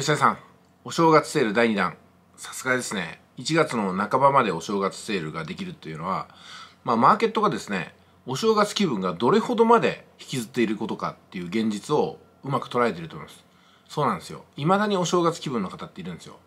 吉田さん、お正月セール第2弾、さすがですね、1月の半ばまでお正月セールができるっていうのは、まあ、マーケットがですね、お正月気分がどれほどまで引きずっていることかっていう現実をうまく捉えていると思います。そうなんですよ。未だにお正月気分の方っているんですよ。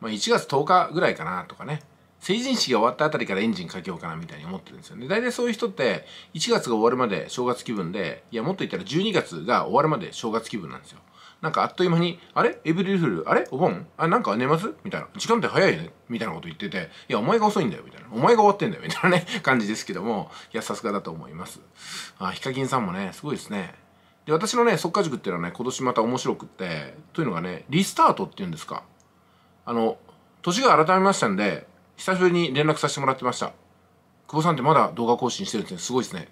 まあ、1月10日ぐらいかなとかね。成人式が終わったあたりからエンジンかけようかなみたいに思ってるんですよね。大体そういう人って1月が終わるまで正月気分で、いやもっと言ったら12月が終わるまで正月気分なんですよ。なんかあっという間に、あれエブリルフールあれお盆あ、なんか寝ますみたいな。時間って早いねみたいなこと言ってて、いや、お前が遅いんだよ、みたいな。お前が終わってんだよ、みたいなね、感じですけども、いや、さすがだと思います。あ、ヒカキンさんもね、すごいですね。で、私のね、速稼塾っていうのはね、今年また面白くって、というのがね、リスタートっていうんですか。あの、年が改めましたんで、久しぶりに連絡させてもらってました。久保さんってまだ動画更新してるってすごいですね。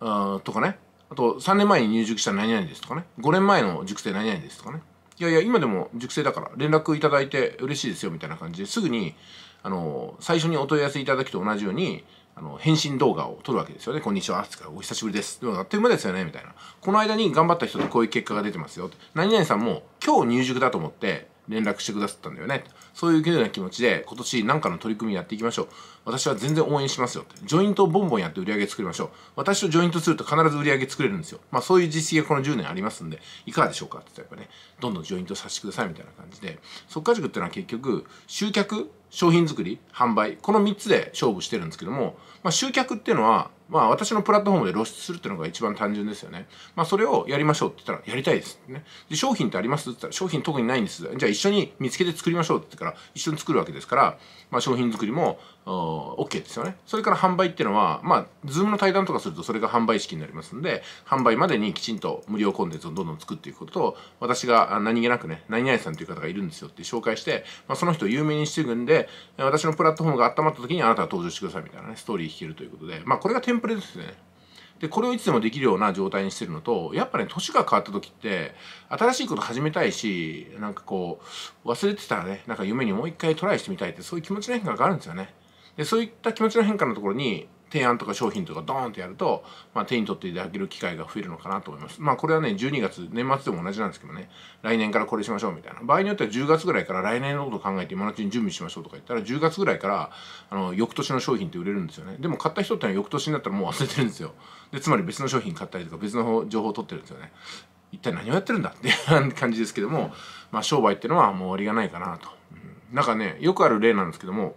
うん、とかね。あと、3年前に入塾した何々ですとかね。5年前の塾生何々ですとかね。いやいや、今でも塾生だから連絡いただいて嬉しいですよみたいな感じですぐに、あの、最初にお問い合わせいただきと同じように、あの、返信動画を撮るわけですよね。こんにちは。つか、お久しぶりです。でも、あっという間ですよね。みたいな。この間に頑張った人とこういう結果が出てますよ。何々さんも今日入塾だと思って、連絡してくださったんだよね。そういうような気持ちで、今年何かの取り組みやっていきましょう。私は全然応援しますよ。ジョイントをボンボンやって売り上げ作りましょう。私とジョイントすると必ず売り上げ作れるんですよ。まあそういう実績がこの10年ありますんで、いかがでしょうかって言ったらやっぱね、どんどんジョイントさせてくださいみたいな感じで、即価塾っていうのは結局、集客商品作り販売この3つで勝負してるんですけども、まあ、集客っていうのは、まあ、私のプラットフォームで露出するっていうのが一番単純ですよね、まあ、それをやりましょうって言ったらやりたいですねで商品ってありますって言ったら商品特にないんですじゃあ一緒に見つけて作りましょうって言ったから一緒に作るわけですから、まあ、商品作りも OK ですよねそれから販売っていうのはまあズームの対談とかするとそれが販売式になりますんで販売までにきちんと無料コンテンツをどんどん作っていくことと私が何気なくね何々さんという方がいるんですよって紹介して、まあ、その人を有名にしていくんで私のプラットフォームが温まった時にあなたは登場してくださいみたいなね、ストーリー弾けるということで、まあこれがテンプレですね。で、これをいつでもできるような状態にしてるのと、やっぱね、年が変わった時って、新しいこと始めたいし、なんかこう、忘れてたらね、なんか夢にもう一回トライしてみたいって、そういう気持ちの変化があるんですよね。で、そういった気持ちの変化のところに、提案とか商品とかドーンとやると、まあ、手に取っていただける機会が増えるのかなと思います。まあこれはね12月年末でも同じなんですけどね来年からこれしましょうみたいな場合によっては10月ぐらいから来年のこと考えて今のうちに準備しましょうとか言ったら10月ぐらいからあの翌年の商品って売れるんですよね。でも買った人ってのは翌年になったらもう忘れてるんですよ。でつまり別の商品買ったりとか別の情報を取ってるんですよね。一体何をやってるんだっていう感じですけども、まあ、商売っていうのはもう終わりがないかなと。うん、なんかねよくある例なんですけども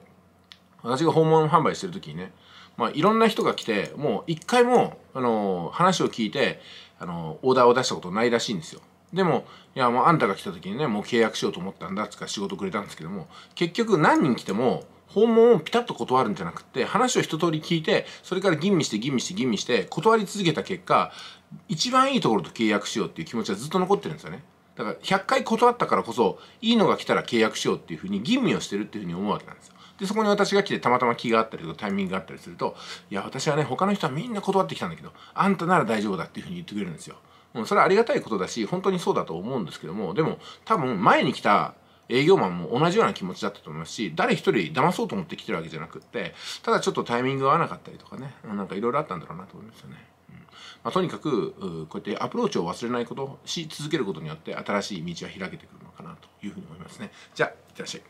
私が訪問販売してる時にね、まあ、いろんな人が来てもう一回も、あのー、話を聞いて、あのー、オーダーを出したことないらしいんですよ。でも、いや、もうあんたが来た時にね、もう契約しようと思ったんだ、つか仕事くれたんですけども、結局何人来ても、訪問をピタッと断るんじゃなくて、話を一通り聞いて、それから吟味して吟味して吟味して、断り続けた結果、一番いいところと契約しようっていう気持ちはずっと残ってるんですよね。だから、100回断ったからこそ、いいのが来たら契約しようっていうふうに吟味をしてるっていうふうに思うわけなんですよ。でそこに私が来てたまたま気があったりとかタイミングがあったりするといや私はね他の人はみんな断ってきたんだけどあんたなら大丈夫だっていうふうに言ってくれるんですよ。うん、それはありがたいことだし本当にそうだと思うんですけどもでも多分前に来た営業マンも同じような気持ちだったと思いますし、誰一人騙そうと思って来てるわけじゃなくって、ただちょっとタイミングが合わなかったりとかね、なんかいろいろあったんだろうなと思いますよね。うんまあ、とにかく、こうやってアプローチを忘れないこと、し続けることによって、新しい道は開けてくるのかなというふうに思いますね。じゃあ、いってらっしゃい。